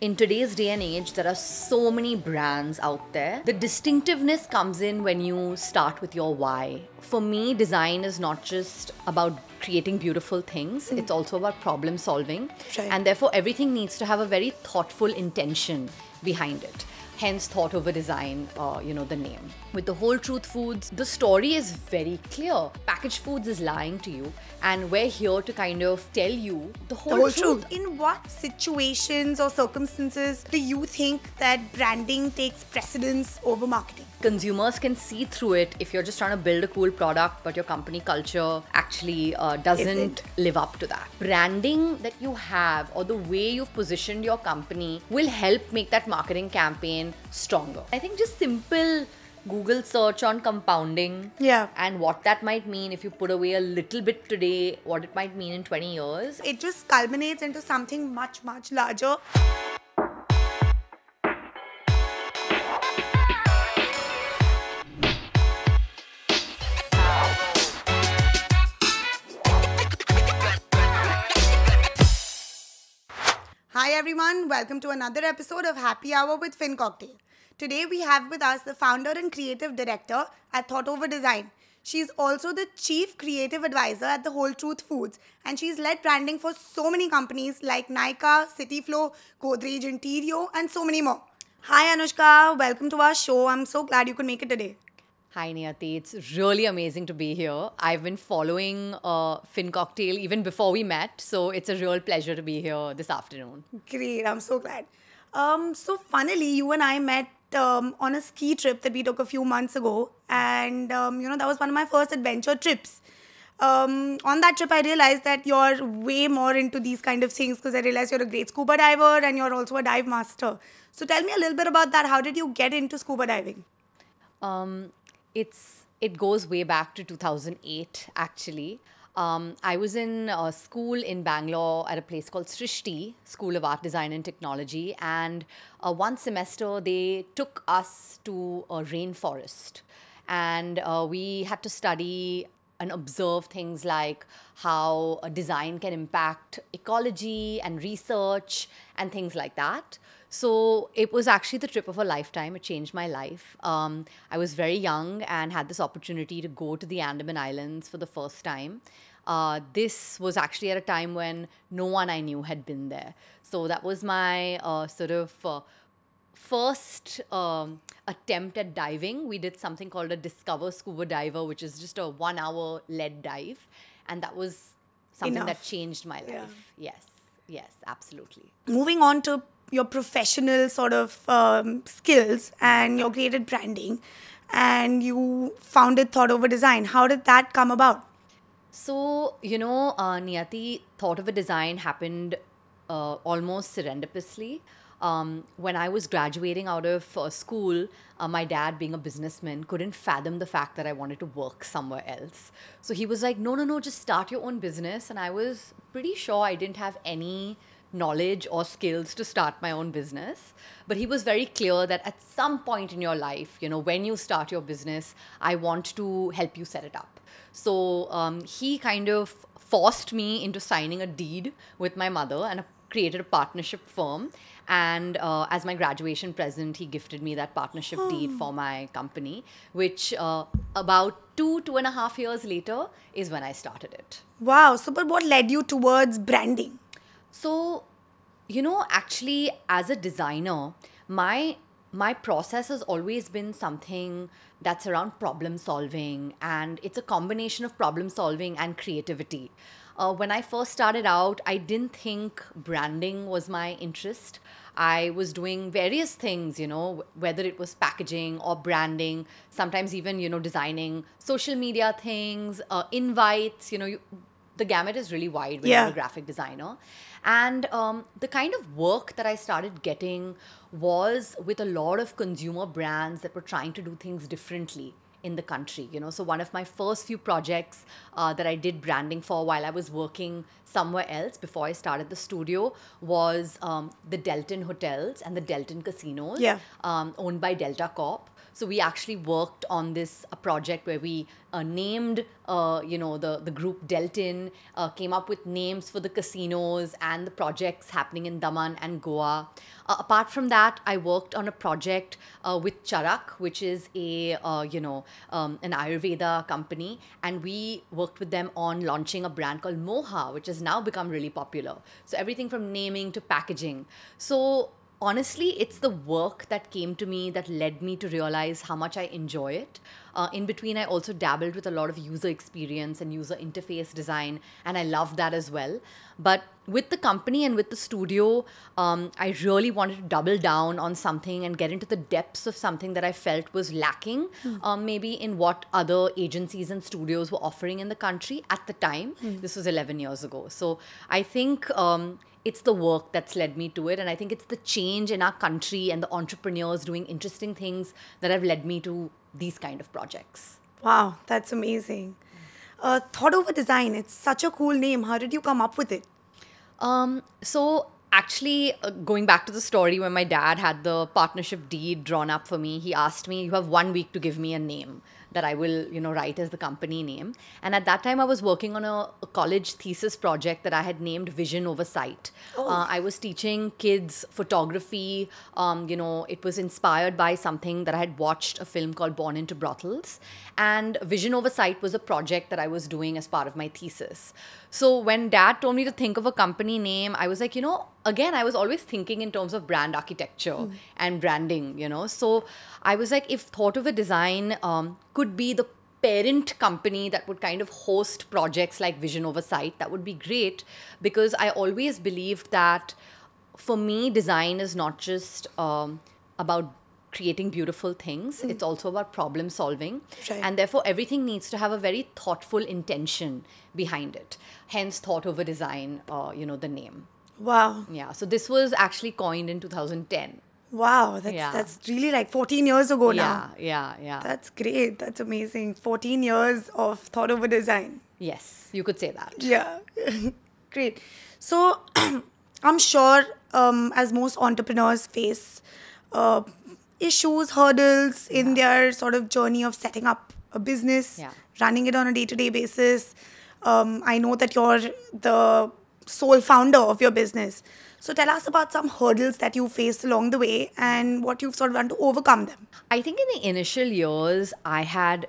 In today's day and age, there are so many brands out there. The distinctiveness comes in when you start with your why. For me, design is not just about creating beautiful things, mm. it's also about problem solving. Right. And therefore, everything needs to have a very thoughtful intention behind it hence thought over design, uh, you know, the name. With the whole truth foods, the story is very clear. Packaged foods is lying to you, and we're here to kind of tell you the whole, the whole truth. truth. In what situations or circumstances do you think that branding takes precedence over marketing? Consumers can see through it if you're just trying to build a cool product, but your company culture actually uh, doesn't live up to that. Branding that you have or the way you've positioned your company will help make that marketing campaign stronger. I think just simple Google search on compounding. Yeah. And what that might mean if you put away a little bit today, what it might mean in 20 years. It just culminates into something much, much larger. Hi everyone, welcome to another episode of Happy Hour with Finn Cocktail. Today we have with us the founder and creative director at Thought Over Design. She's also the chief creative advisor at the Whole Truth Foods and she's led branding for so many companies like Nika, Cityflow, Godrej Interior and so many more. Hi Anushka, welcome to our show. I'm so glad you could make it today. Hi, Niyati. It's really amazing to be here. I've been following uh, Fin Cocktail even before we met, so it's a real pleasure to be here this afternoon. Great. I'm so glad. Um, so, funnily, you and I met um, on a ski trip that we took a few months ago, and um, you know that was one of my first adventure trips. Um, on that trip, I realized that you're way more into these kind of things because I realized you're a great scuba diver and you're also a dive master. So tell me a little bit about that. How did you get into scuba diving? Um, it's it goes way back to 2008 actually. Um, I was in a school in Bangalore at a place called Srishti School of Art, Design and Technology. And uh, one semester, they took us to a rainforest. And uh, we had to study and observe things like how design can impact ecology and research and things like that. So it was actually the trip of a lifetime. It changed my life. Um, I was very young and had this opportunity to go to the Andaman Islands for the first time. Uh, this was actually at a time when no one I knew had been there. So that was my uh, sort of uh, first um, attempt at diving. We did something called a Discover Scuba Diver, which is just a one hour lead dive. And that was something Enough. that changed my life. Yeah. Yes, yes, absolutely. Moving on to your professional sort of um, skills and your created branding and you founded thought over design how did that come about so you know uh, Niyati, thought over design happened uh, almost serendipitously um, when I was graduating out of uh, school, uh, my dad, being a businessman, couldn't fathom the fact that I wanted to work somewhere else. So he was like, no, no, no, just start your own business. And I was pretty sure I didn't have any knowledge or skills to start my own business. But he was very clear that at some point in your life, you know, when you start your business, I want to help you set it up. So um, he kind of forced me into signing a deed with my mother and a created a partnership firm and uh, as my graduation present he gifted me that partnership oh. deed for my company which uh, about two two and a half years later is when i started it wow so but what led you towards branding so, you know, actually, as a designer, my my process has always been something that's around problem solving and it's a combination of problem solving and creativity uh, when i first started out i didn't think branding was my interest i was doing various things you know whether it was packaging or branding sometimes even you know designing social media things uh, invites you know you, the gamut is really wide when yeah. you're a graphic designer. And um, the kind of work that I started getting was with a lot of consumer brands that were trying to do things differently in the country you know so one of my first few projects uh, that i did branding for while i was working somewhere else before i started the studio was um, the delton hotels and the delton casinos yeah. um, owned by delta corp so we actually worked on this uh, project where we uh, named, uh, you know, the the group Deltin, uh, came up with names for the casinos and the projects happening in Daman and Goa. Uh, apart from that, I worked on a project uh, with Charak, which is a you know um, an Ayurveda company, and we worked with them on launching a brand called Moha, which has now become really popular. So everything from naming to packaging. So honestly, it's the work that came to me that led me to realize how much I enjoy it. Uh, in between, I also dabbled with a lot of user experience and user interface design, and I love that as well. But with the company and with the studio, um, I really wanted to double down on something and get into the depths of something that I felt was lacking, mm. um, maybe in what other agencies and studios were offering in the country at the time. Mm. This was 11 years ago. So I think um, it's the work that's led me to it. And I think it's the change in our country and the entrepreneurs doing interesting things that have led me to these kind of projects. Wow, that's amazing. Uh, thought over design, it's such a cool name. How did you come up with it? Um, so actually uh, going back to the story when my dad had the partnership deed drawn up for me he asked me you have one week to give me a name that I will, you know, write as the company name. And at that time, I was working on a, a college thesis project that I had named Vision Over Sight. Oh. Uh, I was teaching kids photography. Um, you know, it was inspired by something that I had watched a film called Born into Brothels. And Vision Over Sight was a project that I was doing as part of my thesis. So when dad told me to think of a company name, I was like, you know, again, I was always thinking in terms of brand architecture mm. and branding, you know. So I was like, if thought of a design um, could be the parent company that would kind of host projects like Vision Oversight, that would be great because I always believed that for me, design is not just um, about creating beautiful things mm. it's also about problem solving right. and therefore everything needs to have a very thoughtful intention behind it hence thought over design or uh, you know the name wow yeah so this was actually coined in 2010 Wow, that's yeah. that's really like 14 years ago yeah, now. Yeah, yeah, yeah. That's great. That's amazing. 14 years of thought over design. Yes, you could say that. Yeah, great. So, I'm sure um, as most entrepreneurs face uh, issues, hurdles in yeah. their sort of journey of setting up a business, yeah. running it on a day to day basis. Um, I know that you're the sole founder of your business. So tell us about some hurdles that you faced along the way and what you've sort of done to overcome them. I think in the initial years, I had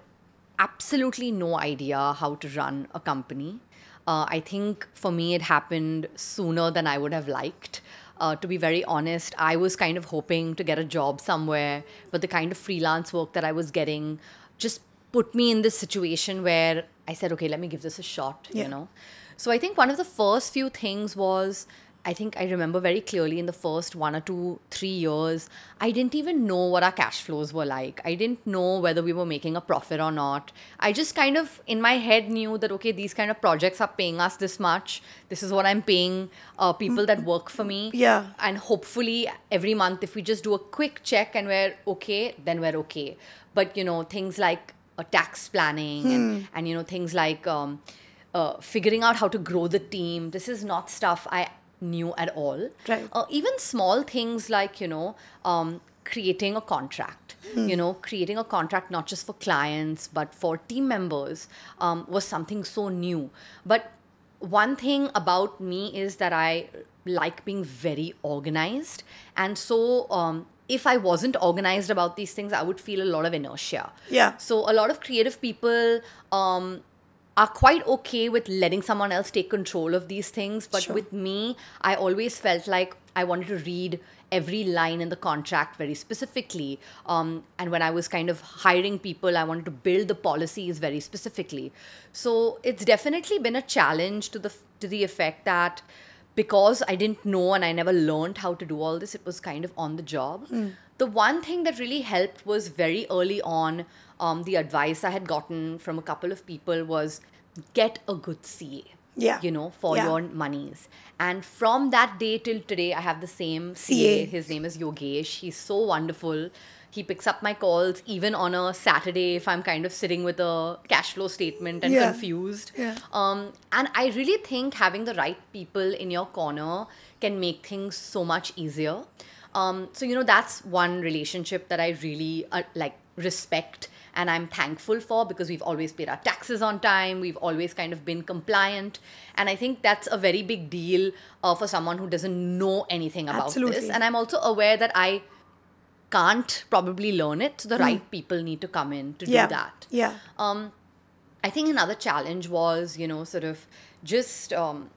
absolutely no idea how to run a company. Uh, I think for me, it happened sooner than I would have liked. Uh, to be very honest, I was kind of hoping to get a job somewhere, but the kind of freelance work that I was getting just put me in this situation where I said, okay, let me give this a shot, yeah. you know? So I think one of the first few things was I think I remember very clearly in the first one or two, three years, I didn't even know what our cash flows were like. I didn't know whether we were making a profit or not. I just kind of, in my head, knew that, okay, these kind of projects are paying us this much. This is what I'm paying uh, people that work for me. Yeah. And hopefully, every month, if we just do a quick check and we're okay, then we're okay. But, you know, things like uh, tax planning hmm. and, and, you know, things like, um, uh, figuring out how to grow the team. This is not stuff I new at all. Right. Uh, even small things like, you know, um, creating a contract hmm. you know creating a contract not just for clients but for team members um, was something so new but one thing about me is that i like being very organized and so um, if i wasn't organized about these things i would feel a lot of inertia yeah so a lot of creative people um, are quite okay with letting someone else take control of these things. But sure. with me, I always felt like I wanted to read every line in the contract very specifically. Um, and when I was kind of hiring people, I wanted to build the policies very specifically. So it's definitely been a challenge to the to the effect that because I didn't know and I never learned how to do all this, it was kind of on the job. Mm. The one thing that really helped was very early on um, the advice I had gotten from a couple of people was get a good CA. Yeah. You know, for yeah. your monies. And from that day till today, I have the same CA. CA. His name is Yogesh. He's so wonderful he picks up my calls even on a saturday if i'm kind of sitting with a cash flow statement and yeah. confused yeah. Um, and i really think having the right people in your corner can make things so much easier um, so you know that's one relationship that i really uh, like respect and I'm thankful for because we've always paid our taxes on time, we've always kind of been compliant. And I think that's a very big deal uh, for someone who doesn't know anything about Absolutely. this. And I'm also aware that I can't probably learn it. So the mm. right people need to come in to yeah. do that. Yeah. Um, I think another challenge was, you know, sort of just um,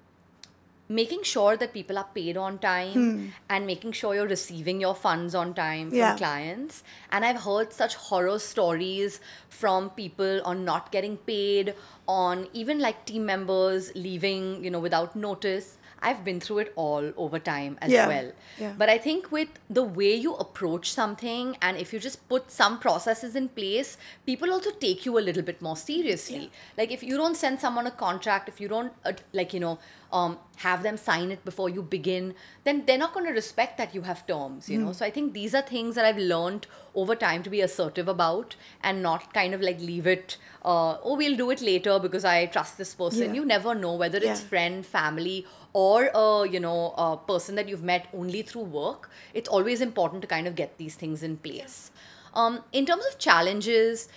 making sure that people are paid on time hmm. and making sure you're receiving your funds on time from yeah. clients. And I've heard such horror stories from people on not getting paid, on even like team members leaving, you know, without notice. I've been through it all over time as yeah. well. Yeah. But I think with the way you approach something and if you just put some processes in place, people also take you a little bit more seriously. Yeah. Like if you don't send someone a contract, if you don't, uh, like, you know, um, have them sign it before you begin, then they're not going to respect that you have terms, you mm. know. Hmm. So I think these are things that I've learned over time to be assertive about and not kind of like leave it, uh, oh, we'll do it later because I trust this person. Yeah. You never know whether yeah. it's friend, family, or a uh, you know a person that you've met only through work. It's always important to kind of get these things in place. Um, in terms of challenges,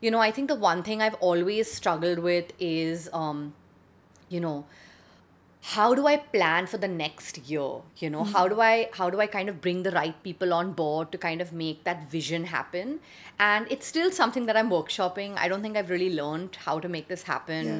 you know, I think the one thing I've always struggled with is, um, you know, how do i plan for the next year you know mm-hmm. how do i how do i kind of bring the right people on board to kind of make that vision happen and it's still something that i'm workshopping i don't think i've really learned how to make this happen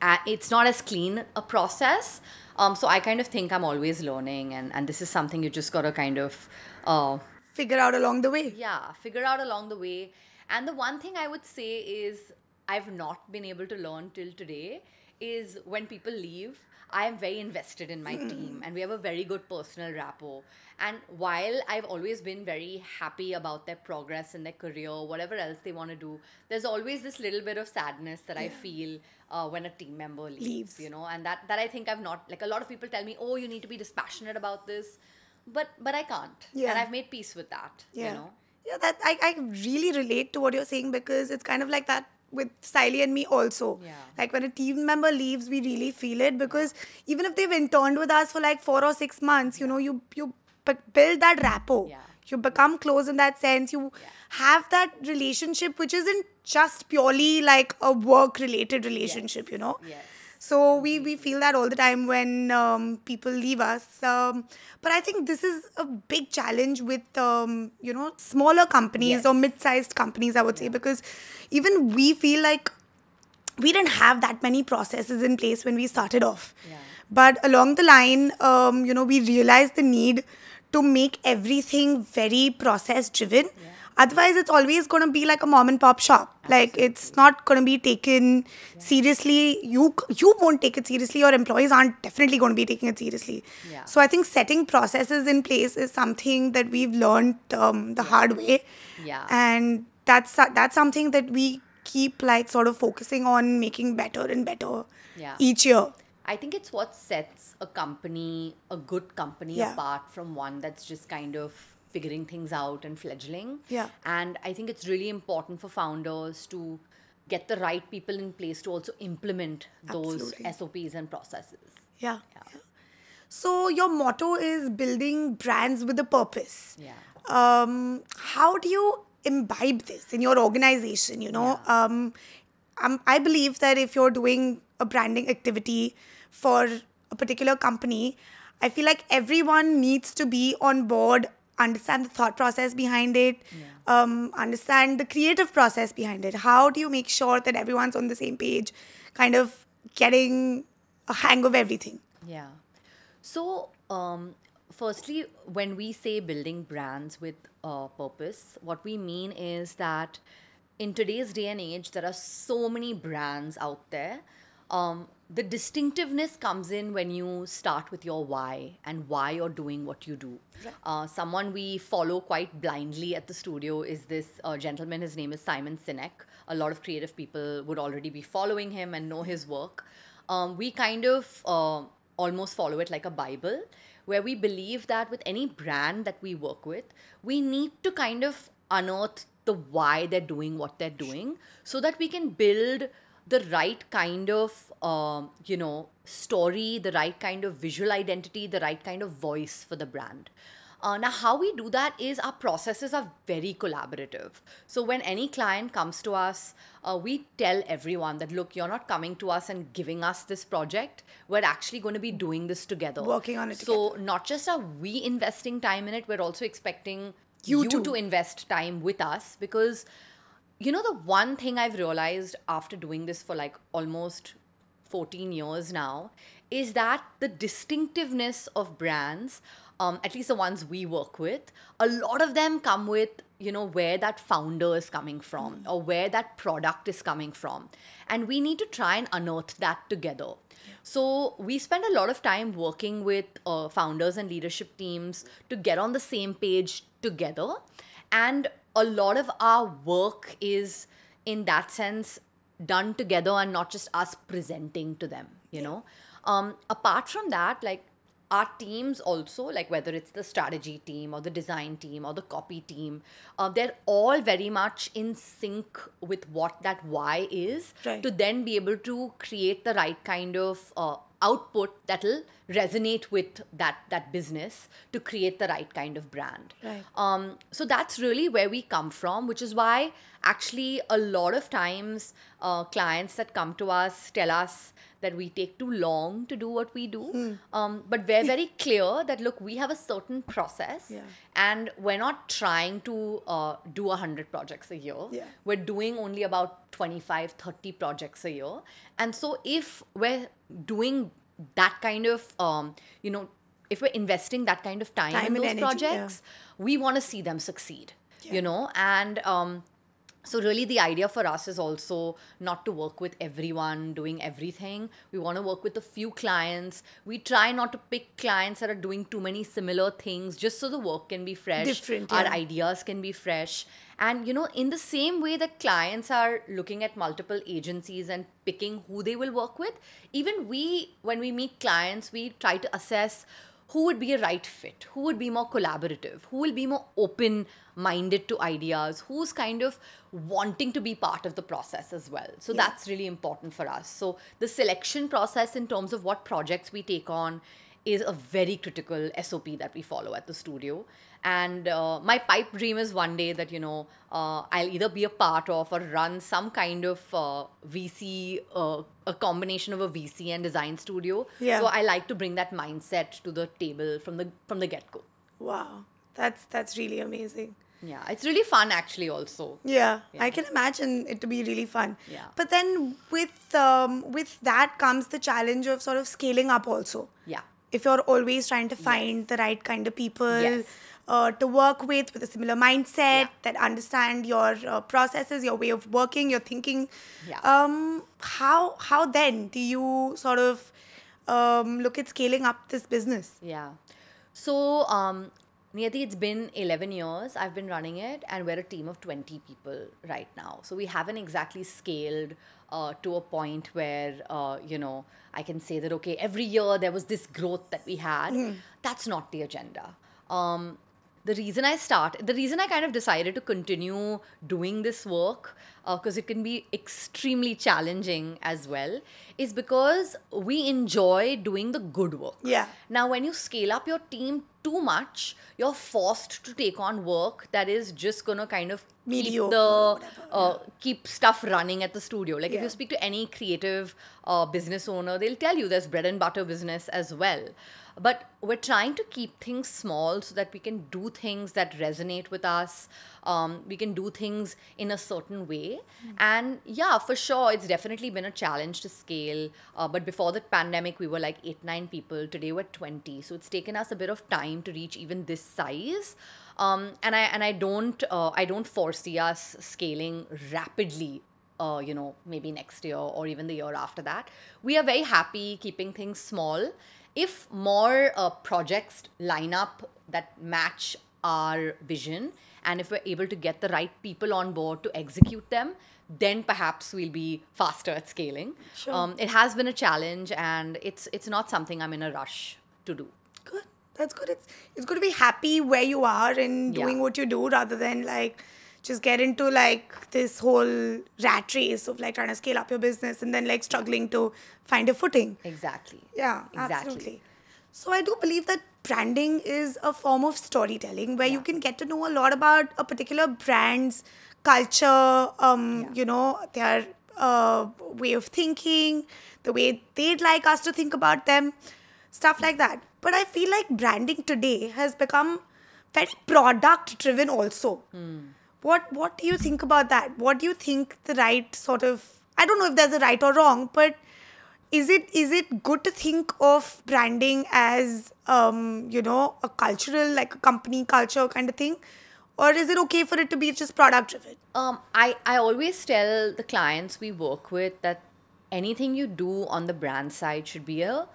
yeah. it's not as clean a process um, so i kind of think i'm always learning and, and this is something you just gotta kind of uh, figure out along the way yeah figure out along the way and the one thing i would say is i've not been able to learn till today is when people leave I am very invested in my hmm. team and we have a very good personal rapport. And while I've always been very happy about their progress in their career, whatever else they want to do, there's always this little bit of sadness that yeah. I feel uh, when a team member leaves, leaves, you know, and that, that I think I've not, like a lot of people tell me, oh, you need to be dispassionate about this. But, but I can't. Yeah. And I've made peace with that, yeah. you know. Yeah, that I, I really relate to what you're saying because it's kind of like that with Siley and me also. Yeah. Like when a team member leaves, we really feel it because even if they've interned with us for like four or six months, you know, you you build that rapport. Yeah. You become close in that sense. You yeah. have that relationship which isn't just purely like a work related relationship, yes. you know? Yes. So we, we feel that all the time when um, people leave us. Um, but I think this is a big challenge with, um, you know, smaller companies yes. or mid-sized companies, I would say, because even we feel like we didn't have that many processes in place when we started off. Yeah. But along the line, um, you know, we realized the need to make everything very process driven. Yeah Otherwise, it's always going to be like a mom and pop shop. Absolutely. Like it's not going to be taken yeah. seriously. You you won't take it seriously. Your employees aren't definitely going to be taking it seriously. Yeah. So I think setting processes in place is something that we've learned um, the yeah. hard way. Yeah. And that's that's something that we keep like sort of focusing on making better and better yeah. each year. I think it's what sets a company, a good company, yeah. apart from one that's just kind of figuring things out and fledgling. Yeah. And I think it's really important for founders to get the right people in place to also implement those Absolutely. SOPs and processes. Yeah. yeah. So your motto is building brands with a purpose. Yeah. Um, how do you imbibe this in your organization? You know, yeah. um, um I believe that if you're doing a branding activity for a particular company, I feel like everyone needs to be on board understand the thought process behind it, yeah. um, understand the creative process behind it. How do you make sure that everyone's on the same page, kind of getting a hang of everything? Yeah. So, um, firstly, when we say building brands with uh, purpose, what we mean is that in today's day and age, there are so many brands out there um, the distinctiveness comes in when you start with your why and why you're doing what you do. Right. Uh, someone we follow quite blindly at the studio is this uh, gentleman. His name is Simon Sinek. A lot of creative people would already be following him and know his work. Um, we kind of uh, almost follow it like a Bible, where we believe that with any brand that we work with, we need to kind of unearth the why they're doing what they're doing so that we can build the right kind of um, you know story the right kind of visual identity the right kind of voice for the brand uh, now, how we do that is our processes are very collaborative. So, when any client comes to us, uh, we tell everyone that, look, you're not coming to us and giving us this project. We're actually going to be doing this together. Working on it So, together. not just are we investing time in it, we're also expecting you, you to invest time with us because you know, the one thing I've realized after doing this for like almost 14 years now is that the distinctiveness of brands, um, at least the ones we work with, a lot of them come with, you know, where that founder is coming from mm. or where that product is coming from. And we need to try and unearth that together. So we spend a lot of time working with uh, founders and leadership teams to get on the same page together. And a lot of our work is in that sense done together and not just us presenting to them you know um, apart from that like our teams also like whether it's the strategy team or the design team or the copy team uh, they're all very much in sync with what that why is right. to then be able to create the right kind of uh, output that'll resonate with that that business to create the right kind of brand. Right. Um, so that's really where we come from, which is why actually a lot of times uh, clients that come to us tell us that we take too long to do what we do. Mm. Um, but we're very clear that look, we have a certain process, yeah. and we're not trying to uh, do hundred projects a year. Yeah. We're doing only about 25, 30 projects a year, and so if we're doing that kind of um, you know if we're investing that kind of time, time in those energy, projects yeah. we want to see them succeed yeah. you know and um, so really the idea for us is also not to work with everyone doing everything we want to work with a few clients we try not to pick clients that are doing too many similar things just so the work can be fresh Different, yeah. our ideas can be fresh and you know in the same way that clients are looking at multiple agencies and picking who they will work with even we when we meet clients we try to assess who would be a right fit, who would be more collaborative, who will be more open minded to ideas, who's kind of wanting to be part of the process as well. So yeah. that's really important for us. So the selection process in terms of what projects we take on is a very critical SOP that we follow at the studio and uh, my pipe dream is one day that you know uh, i'll either be a part of or run some kind of uh, vc uh, a combination of a vc and design studio yeah. so i like to bring that mindset to the table from the from the get go wow that's that's really amazing yeah it's really fun actually also yeah, yeah, i can imagine it to be really fun yeah but then with um, with that comes the challenge of sort of scaling up also yeah if you're always trying to find yes. the right kind of people yes uh, to work with with a similar mindset yeah. that understand your uh, processes your way of working your thinking yeah. um, how how then do you sort of um, look at scaling up this business yeah so um, Niyati, it's been 11 years I've been running it, and we're a team of 20 people right now. So we haven't exactly scaled uh, to a point where, uh, you know, I can say that, okay, every year there was this growth that we had. Mm. That's not the agenda. Um, the reason I start, the reason I kind of decided to continue doing this work, because uh, it can be extremely challenging as well, is because we enjoy doing the good work. Yeah. Now, when you scale up your team too much, you're forced to take on work that is just gonna kind of Mediocre, keep the uh, yeah. keep stuff running at the studio. Like yeah. if you speak to any creative uh, business owner, they'll tell you there's bread and butter business as well but we're trying to keep things small so that we can do things that resonate with us um, we can do things in a certain way mm-hmm. and yeah for sure it's definitely been a challenge to scale uh, but before the pandemic we were like 8 9 people today we're 20 so it's taken us a bit of time to reach even this size um, and I and I don't uh, I don't foresee us scaling rapidly uh, you know, maybe next year or even the year after that. We are very happy keeping things small. If more uh, projects line up that match our vision, and if we're able to get the right people on board to execute them, then perhaps we'll be faster at scaling. Sure. Um, it has been a challenge, and it's it's not something I'm in a rush to do. Good, that's good. It's it's good to be happy where you are and doing yeah. what you do rather than like just get into like this whole rat race of like trying to scale up your business and then like struggling to find a footing. Exactly. Yeah, exactly. absolutely. So I do believe that branding is a form of storytelling where yeah. you can get to know a lot about a particular brand's culture, um, yeah. you know, their uh, way of thinking, the way they'd like us to think about them, stuff like that. But I feel like branding today has become very product driven also. Mm what what do you think about that? What do you think the right sort of I don't know if there's a right or wrong, but is it is it good to think of branding as um, you know a cultural like a company culture kind of thing or is it okay for it to be just product driven um, I, I always tell the clients we work with that anything you do on the brand side should be a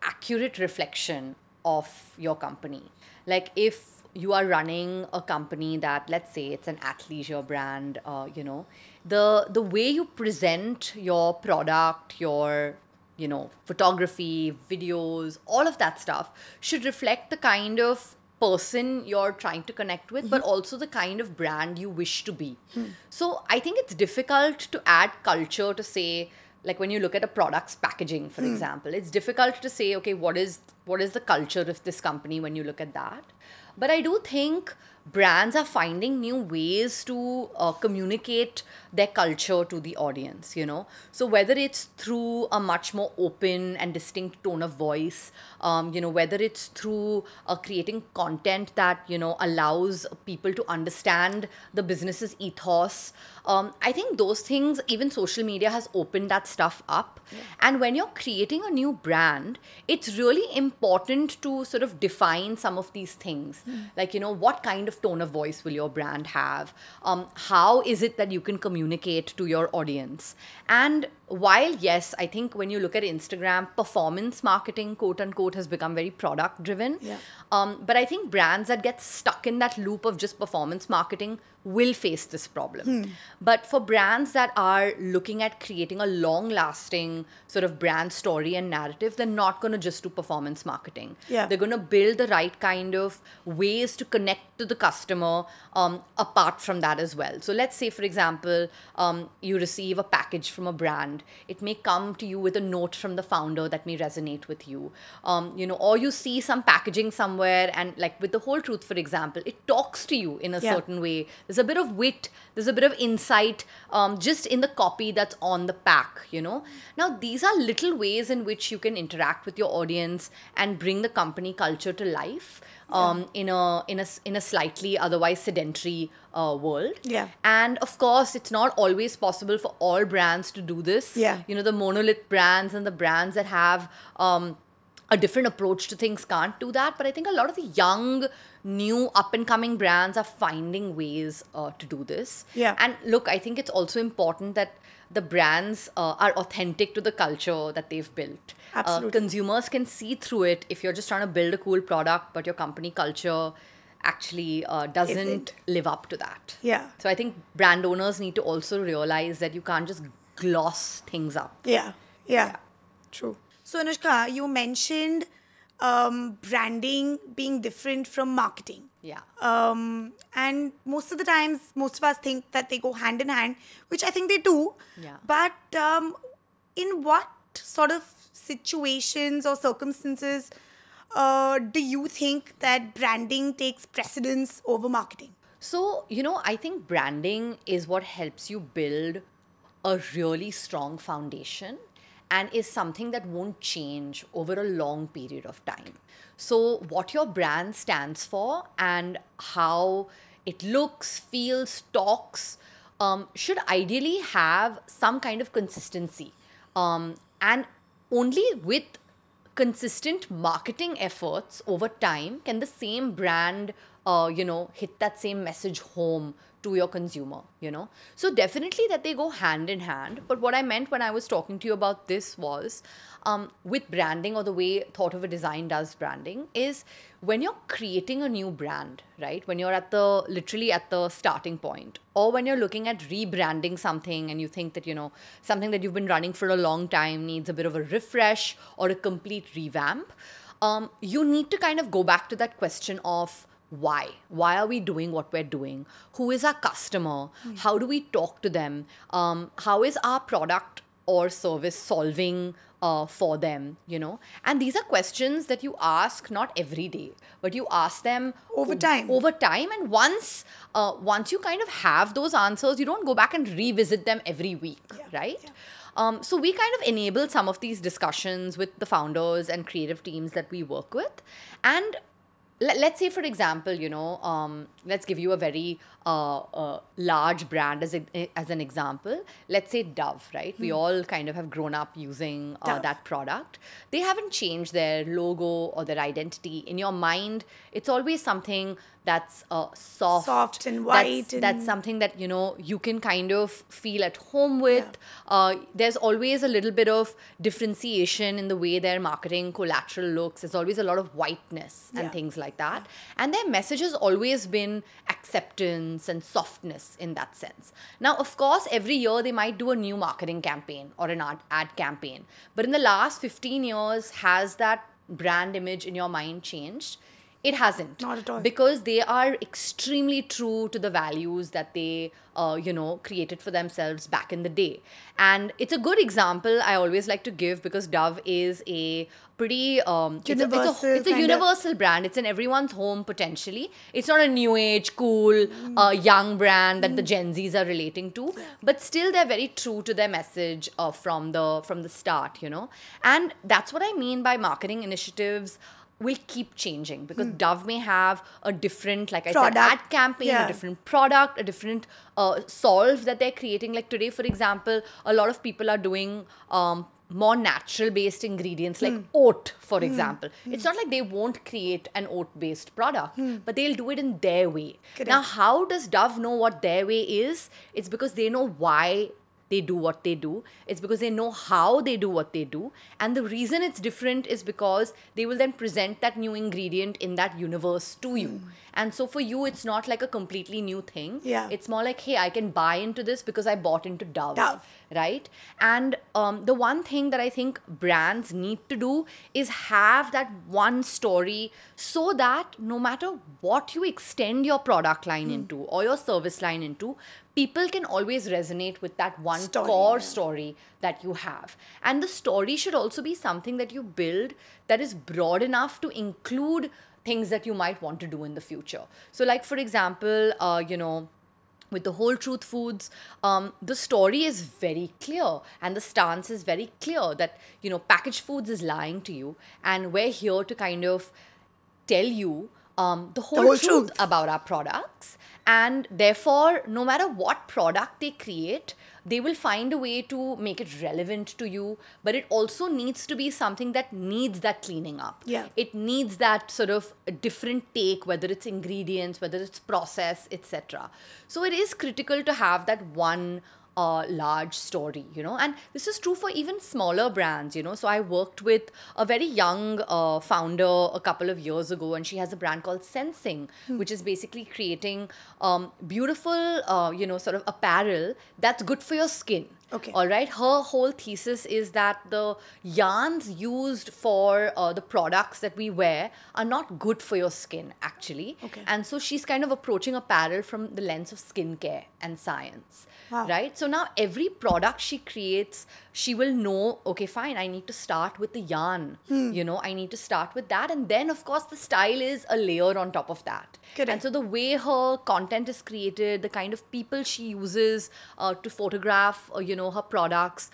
accurate reflection of your company like if you are running a company that let's say it's an athleisure brand uh, you know the the way you present your product your you know photography videos all of that stuff should reflect the kind of person you're trying to connect with mm-hmm. but also the kind of brand you wish to be mm. so i think it's difficult to add culture to say like when you look at a product's packaging for mm. example it's difficult to say okay what is what is the culture of this company when you look at that but i do think brands are finding new ways to uh, communicate their culture to the audience you know so whether it's through a much more open and distinct tone of voice um, you know whether it's through uh, creating content that you know allows people to understand the business's ethos um, i think those things even social media has opened that stuff up yeah. and when you're creating a new brand it's really important to sort of define some of these things mm. like you know what kind of tone of voice will your brand have? Um, how is it that you can communicate to your audience? And while yes i think when you look at instagram performance marketing quote unquote has become very product driven yeah. um, but i think brands that get stuck in that loop of just performance marketing will face this problem hmm. but for brands that are looking at creating a long lasting sort of brand story and narrative they're not going to just do performance marketing yeah. they're going to build the right kind of ways to connect to the customer um, apart from that as well so let's say for example um, you receive a package from a brand around it may come to you with a note from the founder that may resonate with you um, you know or you see some packaging somewhere and like with the whole truth for example it talks to you in a yeah. certain way there's a bit of wit there's a bit of insight um, just in the copy that's on the pack you know now these are little ways in which you can interact with your audience and bring the company culture to life um, in a in a in a slightly otherwise sedentary uh, world. Yeah. And of course, it's not always possible for all brands to do this. Yeah. You know, the monolith brands and the brands that have um, a different approach to things can't do that. But I think a lot of the young, new, up and coming brands are finding ways uh, to do this. Yeah. And look, I think it's also important that the brands uh, are authentic to the culture that they've built. Uh, Absolutely. consumers can see through it if you're just trying to build a cool product, but your company culture actually uh, doesn't live up to that. Yeah. So I think brand owners need to also realize that you can't just gloss things up. Yeah. Yeah. yeah. True. So Anushka, you mentioned um, branding being different from marketing. Yeah. Um, and most of the times, most of us think that they go hand in hand, which I think they do. Yeah. But um, in what sort of situations or circumstances? uh, do you think that branding takes precedence over marketing? So, you know, I think branding is what helps you build a really strong foundation and is something that won't change over a long period of time. So, what your brand stands for and how it looks, feels, talks um, should ideally have some kind of consistency. Um, and only with consistent marketing efforts over time can the same brand uh, you know hit that same message home to your consumer you know so definitely that they go hand in hand but what i meant when i was talking to you about this was um, with branding or the way Thought of a Design does branding is when you're creating a new brand, right? When you're at the literally at the starting point, or when you're looking at rebranding something and you think that, you know, something that you've been running for a long time needs a bit of a refresh or a complete revamp, um, you need to kind of go back to that question of why why are we doing what we're doing who is our customer mm. how do we talk to them um, how is our product or service solving uh, for them, you know? And these are questions that you ask not every day, but you ask them over time. Over time. And once, uh, once you kind of have those answers, you don't go back and revisit them every week, yeah. right? Yeah. Um, so we kind of enable some of these discussions with the founders and creative teams that we work with. And let, us say for example you know um, let's give you a very uh, uh, large brand as, a, as an example let's say dove right we hmm. all kind of have grown up using uh, that product they haven't changed their logo or their identity in your mind it's always something that's uh, soft, soft and white. That's, and that's, something that you know you can kind of feel at home with. Yeah. Uh, there's always a little bit of differentiation in the way their marketing collateral looks. There's always a lot of whiteness and yeah. things like that. And their message has always been acceptance and softness in that sense. Now, of course, every year they might do a new marketing campaign or an ad, ad campaign, but in the last 15 years, has that brand image in your mind changed? It hasn't. Not at all. Because they are extremely true to the values that they, uh, you know, created for themselves back in the day. And it's a good example I always like to give because Dove is a pretty um, universal it's a, it's a, it's a universal brand. It's in everyone's home potentially. It's not a new age, cool, uh, mm. uh, young brand that mm. the Gen Zs are relating to, but still they're very true to their message uh, from the from the start, you know. And that's what I mean by marketing initiatives will keep changing because hmm. Dove may have a different, like I product. said, ad campaign, yeah. a different product, a different uh, solve that they're creating. Like today, for example, a lot of people are doing um, more natural based ingredients like mm. oat for mm. example mm. it's not like they won't create an oat based product hmm. but they'll do it in their way Correct. now how does dove know what their way is it's because they know why they do what they do. It's because they know how they do what they do. And the reason it's different is because they will then present that new ingredient in that universe to you. Mm. And so for you, it's not like a completely new thing. Yeah. It's more like, hey, I can buy into this because I bought into Dove. Dove. Right? And um, the one thing that I think brands need to do is have that one story so that no matter what you extend your product line mm. into or your service line into, people can always resonate with that one story, core yeah. story that you have. And the story should also be something that you build that is broad enough to include things that you might want to do in the future. So, like, for example, uh, you know, with the whole truth foods um, the story is very clear and the stance is very clear that you know packaged foods is lying to you and we're here to kind of tell you um, the, whole the whole truth, truth about our products. And therefore, no matter what product they create, they will find a way to make it relevant to you but it also needs to be something that needs that cleaning up yeah it needs that sort of different take whether it's ingredients whether it's process etc so it is critical to have that one a large story, you know. And this is true for even smaller brands, you know. So I worked with a very young uh, founder a couple of years ago, and she has a brand called Sensing, hmm. which is basically creating um, beautiful, uh, you know, sort of apparel that's good for your skin. Okay. All right. Her whole thesis is that the yarns used for uh, the products that we wear are not good for your skin, actually. Okay. And so she's kind of approaching apparel from the lens of skincare and science. Wow. Right. So now every product she creates she will know okay fine i need to start with the yarn hmm. you know i need to start with that and then of course the style is a layer on top of that Correct. and so the way her content is created the kind of people she uses uh, to photograph uh, you know her products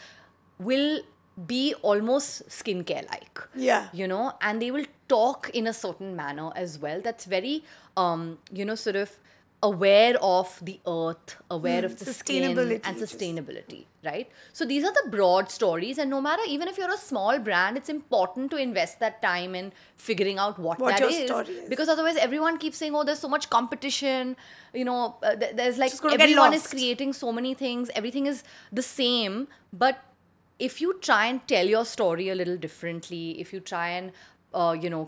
will be almost skincare like yeah you know and they will talk in a certain manner as well that's very um you know sort of aware of the earth aware mm, of the skin and sustainability right? So these are the broad stories, and no matter even if you're a small brand, it's important to invest that time in figuring out what, what that is, is, because otherwise everyone keeps saying, "Oh, there's so much competition," you know. Uh, there's like everyone is creating so many things. Everything is the same, but if you try and tell your story a little differently, if you try and uh, you know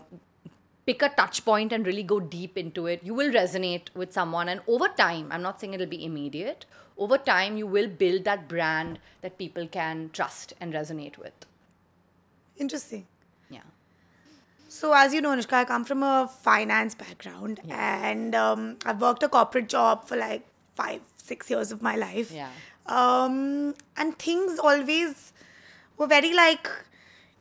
pick a touch point and really go deep into it, you will resonate with someone. And over time, I'm not saying it'll be immediate, over time you will build that brand that people can trust and resonate with. Interesting. Yeah. So, as you know, Anushka, I come from a finance background yeah. and um, I've worked a corporate job for like five, six years of my life. Yeah. Um, and things always were very like,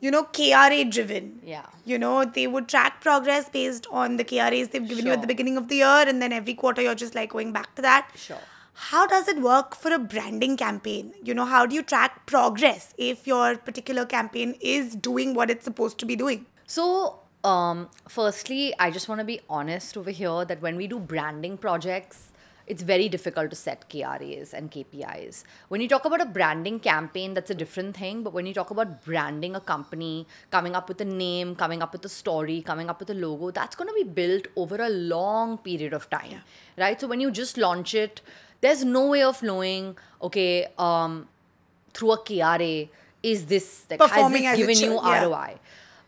you know, KRA driven. Yeah. You know, they would track progress based on the KRAs they've given sure. you at the beginning of the year, and then every quarter you're just like going back to that. Sure how does it work for a branding campaign? You know, how do you track progress if your particular campaign is doing what it's supposed to be doing? So, um, firstly, I just want to be honest over here that when we do branding projects, it's very difficult to set KRAs and KPIs. When you talk about a branding campaign, that's a different thing. But when you talk about branding a company, coming up with a name, coming up with a story, coming up with a logo, that's going to be built over a long period of time, yeah. right? So when you just launch it, there's no way of knowing okay um, through a KRA is this like, Performing has this given you yeah. ROI.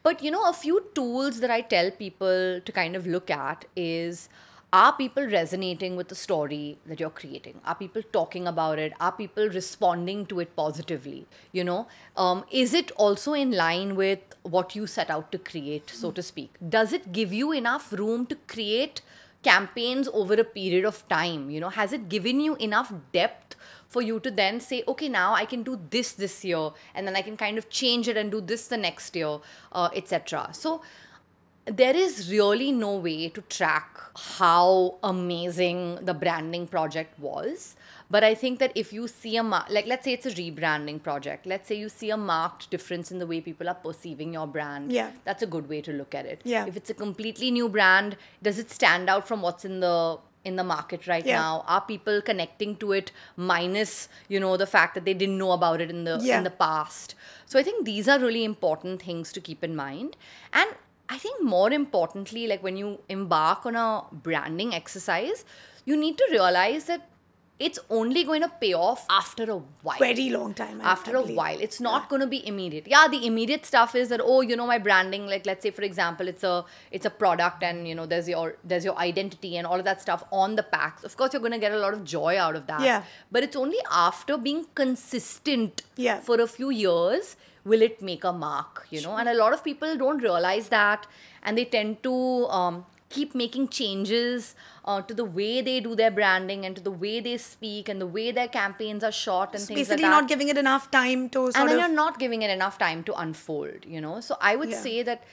But you know, a few tools that I tell people to kind of look at is are people resonating with the story that you're creating are people talking about it are people responding to it positively you know um, is it also in line with what you set out to create so to speak does it give you enough room to create campaigns over a period of time? You know, has it given you enough depth for you to then say, okay, now I can do this this year, and then I can kind of change it and do this the next year, uh, etc. So there is really no way to track how amazing the branding project was. But I think that if you see a mark, like let's say it's a rebranding project, let's say you see a marked difference in the way people are perceiving your brand. Yeah. That's a good way to look at it. Yeah. If it's a completely new brand, does it stand out from what's in the in the market right yeah. now are people connecting to it minus you know the fact that they didn't know about it in the yeah. in the past so i think these are really important things to keep in mind and i think more importantly like when you embark on a branding exercise you need to realize that it's only going to pay off after a while. Very long time. I after a while. It's not yeah. going to be immediate. Yeah, the immediate stuff is that oh, you know, my branding. Like let's say for example, it's a it's a product, and you know, there's your there's your identity and all of that stuff on the packs. Of course, you're going to get a lot of joy out of that. Yeah. But it's only after being consistent. Yeah. For a few years will it make a mark you know and a lot of people don't realize that and they tend to um, keep making changes uh, to the way they do their branding and to the way they speak and the way their campaigns are shot and so things basically not giving it enough time to and then of... you're not giving it enough time to unfold you know so i would yeah. say that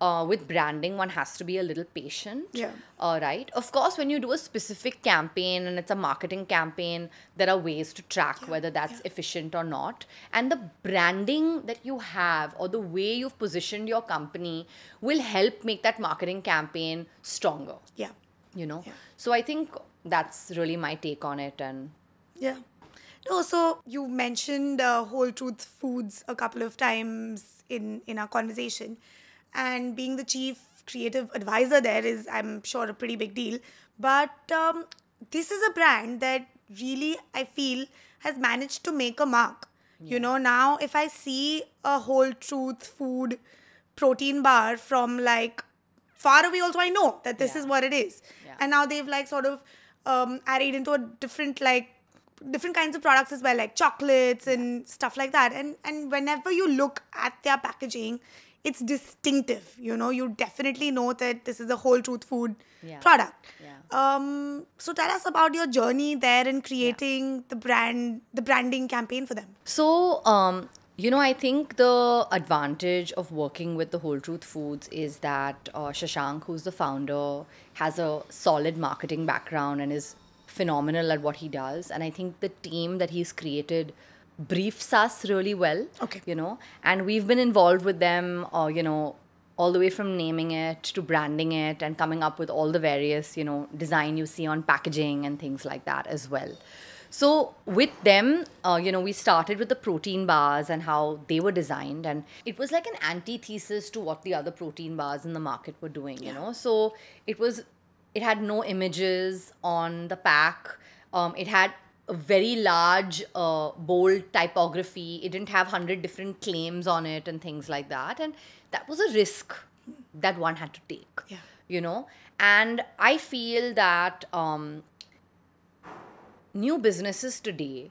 uh, with branding, one has to be a little patient. Yeah. Uh, right. Of course, when you do a specific campaign and it's a marketing campaign, there are ways to track yeah. whether that's yeah. efficient or not. And the branding that you have or the way you've positioned your company will help make that marketing campaign stronger. Yeah. You know? Yeah. So I think that's really my take on it. And yeah. No, so you mentioned uh, Whole Truth Foods a couple of times in, in our conversation and being the chief creative advisor there is, I'm sure, a pretty big deal. But um, this is a brand that really I feel has managed to make a mark. Yeah. You know, now if I see a whole truth food protein bar from like far away, also I know that this yeah. is what it is. Yeah. And now they've like sort of um, added into a different like different kinds of products as well like chocolates and stuff like that and and whenever you look at their packaging it's distinctive. You know, you definitely know that this is a whole truth food yeah. product. Yeah. Um, so tell us about your journey there in creating yeah. the brand, the branding campaign for them. So, um, you know, I think the advantage of working with the Whole Truth Foods is that uh, Shashank, who's the founder, has a solid marketing background and is phenomenal at what he does. And I think the team that he's created briefs us really well. Okay. You know, and we've been involved with them, or uh, you know, all the way from naming it to branding it and coming up with all the various you know design you see on packaging and things like that as well so with them uh, you know we started with the protein bars and how they were designed and it was like an antithesis to what the other protein bars in the market were doing yeah. you know so it was it had no images on the pack um, it had a very large, uh, bold typography. It didn't have 100 different claims on it and things like that. And that was a risk that one had to take, yeah. you know? And I feel that um, new businesses today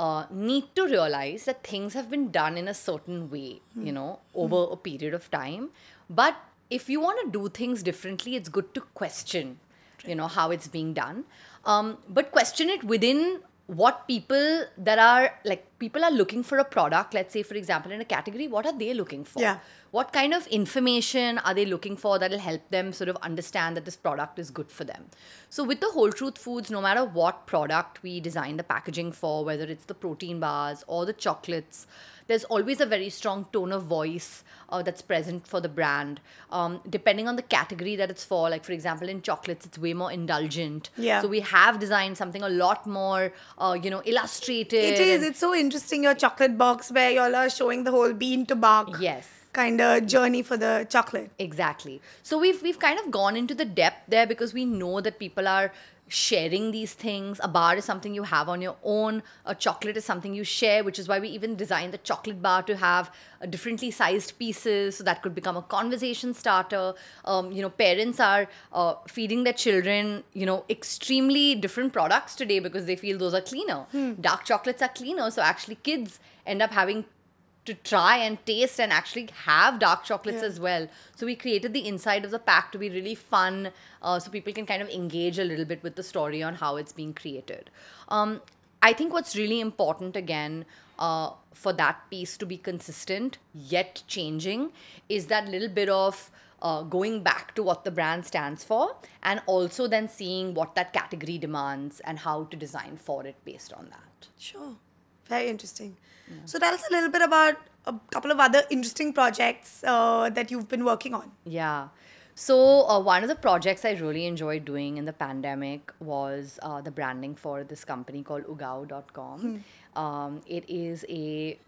uh, need to realize that things have been done in a certain way, mm. you hmm. know, over mm. a period of time. But if you want to do things differently, it's good to question, right. you know, how it's being done um, but question it within what people that are like people are looking for a product, let's say, for example, in a category, what are they looking for? Yeah. What kind of information are they looking for that'll help them sort of understand that this product is good for them? So, with the Whole Truth Foods, no matter what product we design the packaging for, whether it's the protein bars or the chocolates, there's always a very strong tone of voice uh, that's present for the brand um, depending on the category that it's for like for example in chocolates it's way more indulgent yeah so we have designed something a lot more uh, you know illustrated it is it's so interesting interesting your chocolate box where y'all are showing the whole bean to bark. Yes kind of journey for the chocolate. Exactly. So we've we've kind of gone into the depth there because we know that people are sharing these things. A bar is something you have on your own. A chocolate is something you share, which is why we even designed the chocolate bar to have uh, differently sized pieces, so that could become a conversation starter. Um, you know, parents are uh, feeding their children, you know, extremely different products today because they feel those are cleaner. Hmm. Dark chocolates are cleaner, so actually kids end up having to try and taste and actually have dark chocolates yeah. as well. So we created the inside of the pack to be really fun, uh, so people can kind of engage a little bit with the story on how it's being created. Um, I think what's really important again uh, for that piece to be consistent yet changing is that little bit of. Uh, going back to what the brand stands for and also then seeing what that category demands and how to design for it based on that. Sure. Very interesting. So tell us a little bit about a couple of other interesting projects uh, that you've been working on. Yeah. So uh, one of the projects I really enjoyed doing in the pandemic was uh, the branding for this company called Ugao.com. Hmm. Um, it is a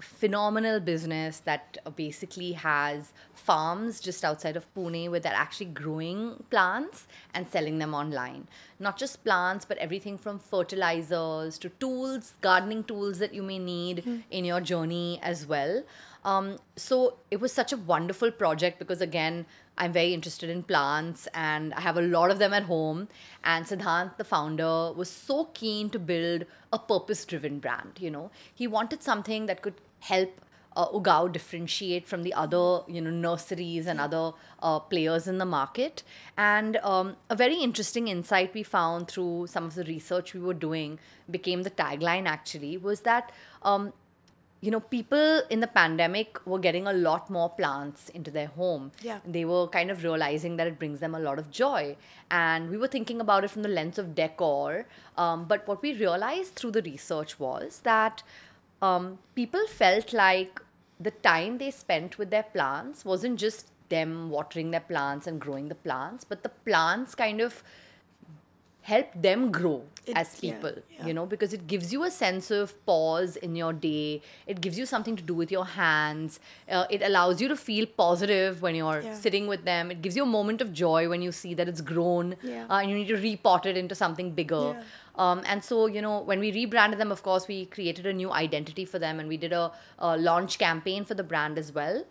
phenomenal business that basically has farms just outside of Pune where they're actually growing plants and selling them online. Not just plants, but everything from fertilizers to tools, gardening tools that you may need mm. in your journey as well. Um, so it was such a wonderful project because, again, I'm very interested in plants and I have a lot of them at home. And Siddhant, the founder, was so keen to build a purpose driven brand. You know, he wanted something that could help uh, Ugao differentiate from the other, you know, nurseries and other uh, players in the market. And um, a very interesting insight we found through some of the research we were doing became the tagline actually was that, um, you know, people in the pandemic were getting a lot more plants into their home. Yeah. They were kind of realizing that it brings them a lot of joy. And we were thinking about it from the lens of decor. Um, but what we realized through the research was that um, people felt like the time they spent with their plants wasn't just them watering their plants and growing the plants, but the plants kind of helped them grow it, as people, yeah, yeah. you know, because it gives you a sense of pause in your day. It gives you something to do with your hands. Uh, it allows you to feel positive when you're yeah. sitting with them. It gives you a moment of joy when you see that it's grown uh, and you need to repot it into something bigger. Um, and so, you know, when we rebranded them, of course, we created a new identity for them and we did a, a launch campaign for the brand as well.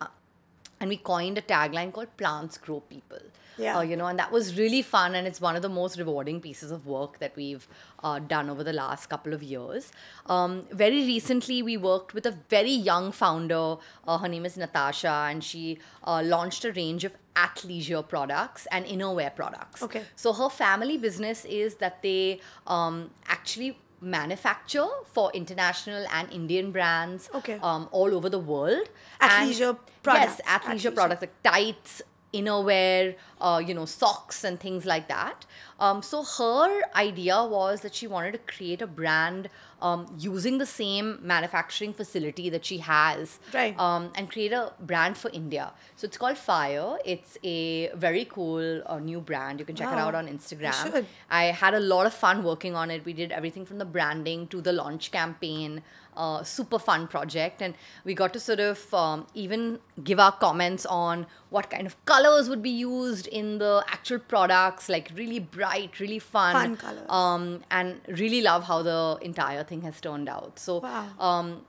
And we coined a tagline called Plants Grow People. Yeah. Uh, you know, and that was really fun, and it's one of the most rewarding pieces of work that we've uh, done over the last couple of years. Um, very recently, we worked with a very young founder. Uh, her name is Natasha, and she uh, launched a range of athleisure products and innerwear products. Okay. So her family business is that they um, actually manufacture for international and Indian brands okay. um, all over the world. Athleisure and, products. Yes, athleisure, athleisure. products like tights, innerwear, uh, you know, socks and things like that. Um, so her idea was that she wanted to create a brand um, using the same manufacturing facility that she has, right? Um, and create a brand for India. So it's called Fire. It's a very cool uh, new brand. You can check wow. it out on Instagram. I had a lot of fun working on it. We did everything from the branding to the launch campaign. Uh, super fun project, and we got to sort of um, even give our comments on what kind of colors would be used in the actual products, like really bright bright, really fun, fun colors. Um, and really love how the entire thing has turned out. So, wow. um,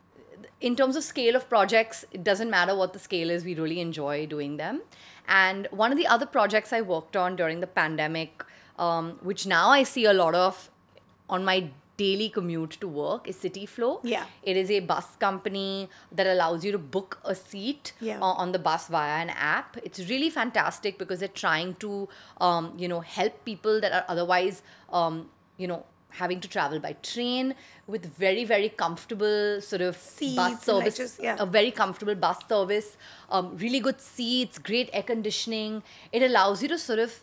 in terms of scale of projects, it doesn't matter what the scale is. We really enjoy doing them. And one of the other projects I worked on during the pandemic, um, which now I see a lot of on my daily commute to work is CityFlow. Yeah. It is a bus company that allows you to book a seat yeah. Uh, on the bus via an app. It's really fantastic because they're trying to, um, you know, help people that are otherwise, um, you know, having to travel by train with very very comfortable sort of seats, bus service just, yeah. a very comfortable bus service um, really good seats great air conditioning it allows you to sort of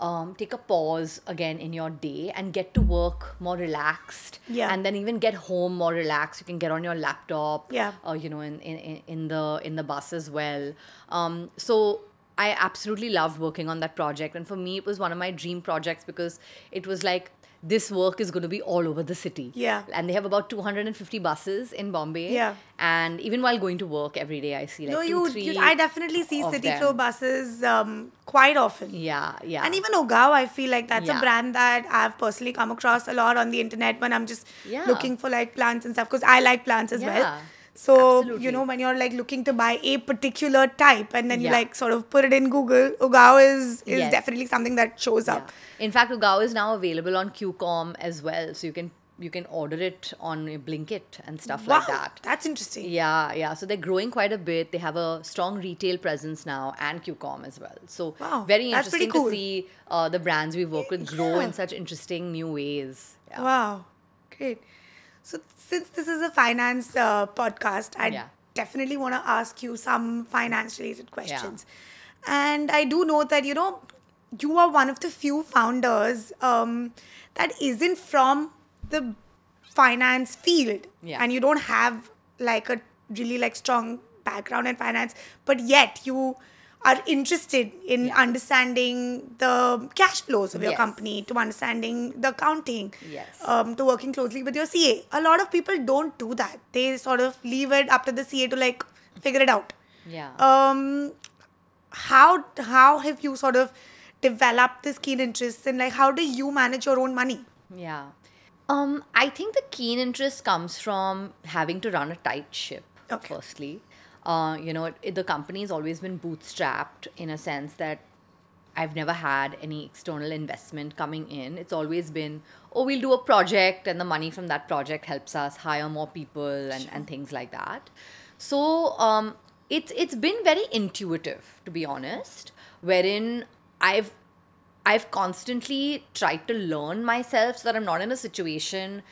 um, take a pause again in your day and get to work more relaxed. Yeah. And then even get home more relaxed. You can get on your laptop. Yeah. Uh, you know, in, in in the in the bus as well. Um, so I absolutely loved working on that project, and for me, it was one of my dream projects because it was like this work is going to be all over the city. Yeah. And they have about 250 buses in Bombay. Yeah. And even while going to work every day, I see like no, two, you, three. You, I definitely see city them. flow buses um, quite often. Yeah, yeah. And even Ogao, I feel like that's yeah. a brand that I've personally come across a lot on the internet when I'm just yeah. looking for like plants and stuff because I like plants as yeah. well. So, Absolutely. you know, when you're like looking to buy a particular type and then yeah. you like sort of put it in Google, Ugao is, is yes. definitely something that shows yeah. up. In fact, Ugao is now available on QCOM as well. So you can you can order it on Blinkit and stuff wow, like that. That's interesting. Yeah, yeah. So they're growing quite a bit. They have a strong retail presence now and QCOM as well. So wow, very interesting cool. to see uh, the brands we work with grow yeah. in such interesting new ways. Yeah. Wow, great. So, since this is a finance uh, podcast, I yeah. definitely want to ask you some finance related questions. Yeah. And I do know that, you know, you are one of the few founders um, that isn't from the finance field. Yeah. And you don't have like a really like strong background in finance, but yet you are interested in understanding the cash flows of your yes. company, to understanding the accounting, yes. um, to working closely with your CA. A lot of people don't do that. They sort of leave it up to the CA to like figure it out. Yeah. Um, how how have you sort of developed this keen interest and like how do you manage your own money? Yeah. Um, I think the keen interest comes from having to run a tight ship. Okay. Firstly, uh, you know, it, it, the company has always been bootstrapped in a sense that I've never had any external investment coming in. It's always been, oh, we'll do a project and the money from that project helps us hire more people and, sure. and things like that. So um, it's it's been very intuitive, to be honest, wherein I've I've constantly tried to learn myself so that I'm not in a situation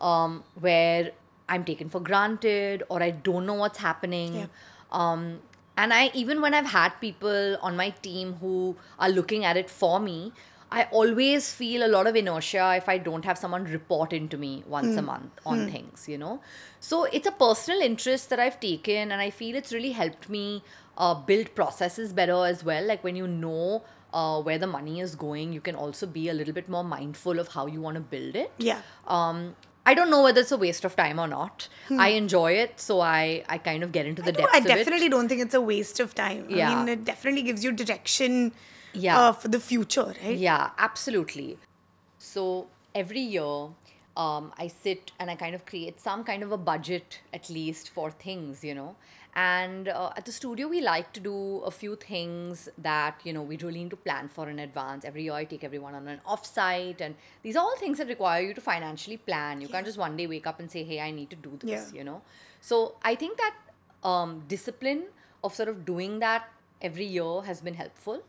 um, where I'm taken for granted or I don't know what's happening. Yeah. Um, and I even when I've had people on my team who are looking at it for me, I always feel a lot of inertia if I don't have someone report into me once mm. a hmm. month on mm. things, you know. So it's a personal interest that I've taken, and I feel it's really helped me uh, build processes better as well. Like when you know uh, where the money is going, you can also be a little bit more mindful of how you want to build it. Yeah. Um, I don't know whether it's a waste of time or not. Hmm. I enjoy it, so I, I kind of get into the I depths. I definitely it. don't think it's a waste of time. Yeah. I mean, it definitely gives you direction yeah. Uh, for the future, right? Yeah, absolutely. So every year, um, I sit and I kind of create some kind of a budget, at least, for things, you know and uh, at the studio we like to do a few things that you know we really need to plan for in advance every year i take everyone on an offsite and these are all things that require you to financially plan you yeah. can't just one day wake up and say hey i need to do this yeah. you know so i think that um, discipline of sort of doing that every year has been helpful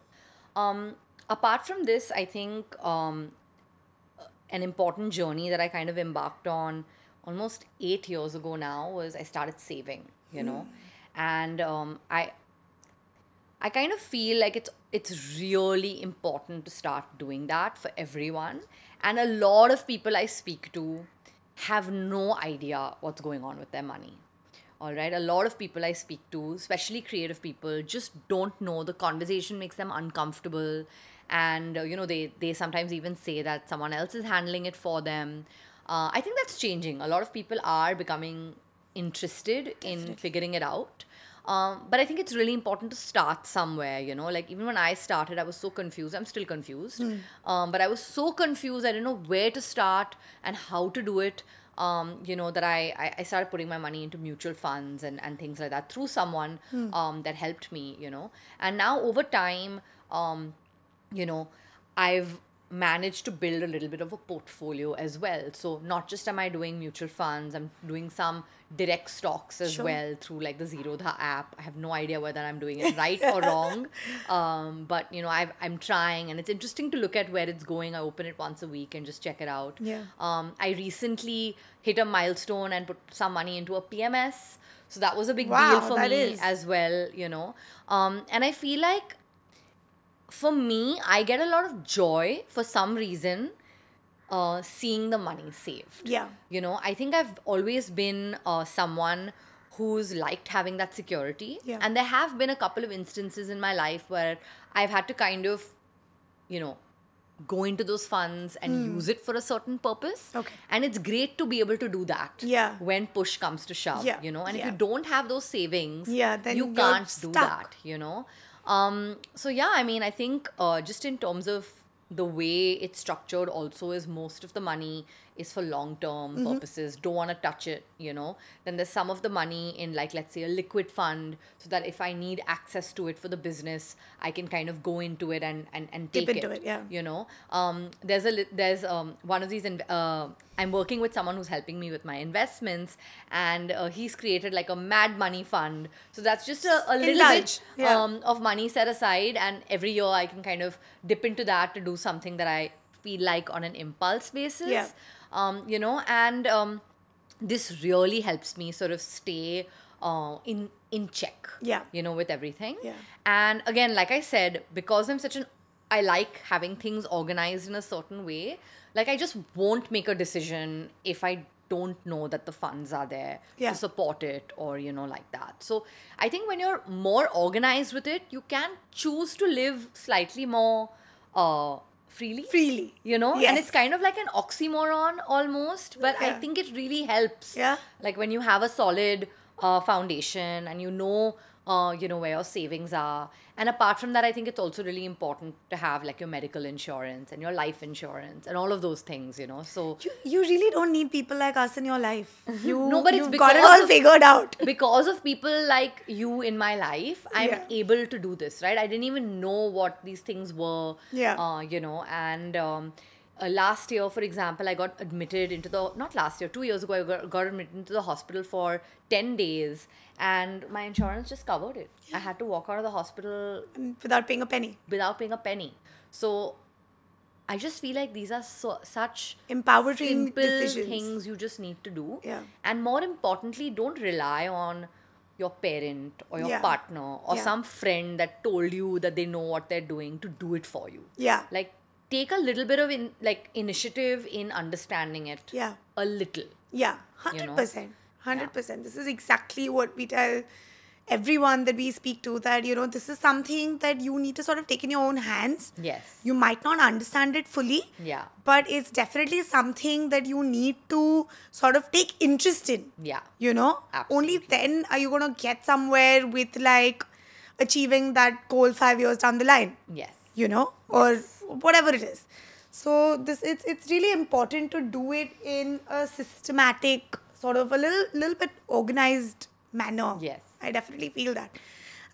um, apart from this i think um, an important journey that i kind of embarked on almost eight years ago now was i started saving you know mm and um, I I kind of feel like it's it's really important to start doing that for everyone. And a lot of people I speak to have no idea what's going on with their money. All right, a lot of people I speak to, especially creative people, just don't know. The conversation makes them uncomfortable, and uh, you know they they sometimes even say that someone else is handling it for them. Uh, I think that's changing. A lot of people are becoming interested Definitely. in figuring it out um, but I think it's really important to start somewhere, you know. Like even when I started, I was so confused. I'm still confused, mm. um, but I was so confused. I didn't know where to start and how to do it. Um, you know that I, I started putting my money into mutual funds and, and things like that through someone mm. um, that helped me you know and now over time um, you know I've managed to build a little bit of a portfolio as well. So not just am I doing mutual funds, I'm doing some direct stocks as sure. well through like the Zerodha app. I have no idea whether I'm doing it right or wrong, um, but you know i am trying, and it's interesting to look at where it's going. I open it once a week and just check it out. Yeah. Um, I recently hit a milestone and put some money into a PMS, so that was a big wow, deal for me is. as well. You know, um, and I feel like for me, I get a lot of joy for some reason uh, seeing the money saved. Yeah. You know, I think I've always been uh, someone who's liked having that security. Yeah. And there have been a couple of instances in my life where I've had to kind of, you know, go into those funds and mm. use it for a certain purpose. Okay. And it's great to be able to do that. Yeah. When push comes to shove. Yeah. You know, and yeah. if you don't have those savings, yeah, then you can't do that, you know. Um, so yeah, I mean, I think uh, just in terms of the way it's structured also is most of the money is for long term mm-hmm. purposes don't want to touch it you know then there's some of the money in like let's say a liquid fund so that if i need access to it for the business i can kind of go into it and and, and take Deep into it, it yeah you know um, there's a there's um, one of these in, uh, I'm working with someone who's helping me with my investments, and uh, he's created like a mad money fund. So that's just a, a little bit yeah. um, of money set aside, and every year I can kind of dip into that to do something that I feel like on an impulse basis. Yeah. Um, you know, and um, this really helps me sort of stay uh, in in check. Yeah. You know, with everything. Yeah. And again, like I said, because I'm such an I like having things organized in a certain way like I just won't make a decision if I don't know that the funds are there yeah. to support it or you know like that so i think when you're more organized with it you can choose to live slightly more uh, freely freely you know yes. and it's kind of like an oxymoron almost but yeah. i think it really helps yeah like when you have a solid uh, foundation and you know uh, you know, where your savings are. And apart from that, I think it's also really important to have like your medical insurance and your life insurance and all of those things, you know. So you, you really don't need people like us in your life. You no, but it's because got it all of, figured out. Because of people like you in my life, I'm yeah. able to do this, right? I didn't even know what these things were. Yeah. Uh, you know, and um, uh, last year, for example, I got admitted into the not last year, two years ago, I got, admitted into the hospital for ten days, and my insurance just covered it. I had to walk out of the hospital without paying a penny. Without paying a penny. So, I just feel like these are so, such empowering simple decisions. things you just need to do. Yeah. And more importantly, don't rely on your parent or your yeah. partner or yeah. some friend that told you that they know what they're doing to do it for you. Yeah. Like take a little bit of in, like initiative in understanding it. Yeah. A little. Yeah. 100%. 100%. This is exactly what we tell everyone that we speak to that you know this is something that you need to sort of take in your own hands yes you might not understand it fully yeah but it's definitely something that you need to sort of take interest in yeah you know Absolutely. only then are you going to get somewhere with like achieving that goal 5 years down the line yes you know yes. or whatever it is. So this it's it's really important to do it in a systematic sort of a little little bit organized manner. Yes. I definitely feel that.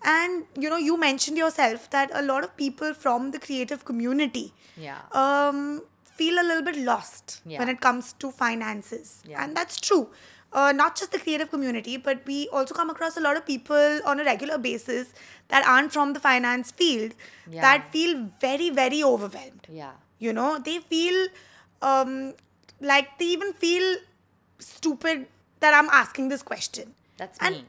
And you know, you mentioned yourself that a lot of people from the creative community yeah. um, feel a little bit lost yeah. when it comes to finances. Yeah. And that's true uh, not just the creative community, but we also come across a lot of people on a regular basis that aren't from the finance field yeah. that feel very, very overwhelmed. Yeah. You know, they feel um, like they even feel stupid that I'm asking this question. That's and me.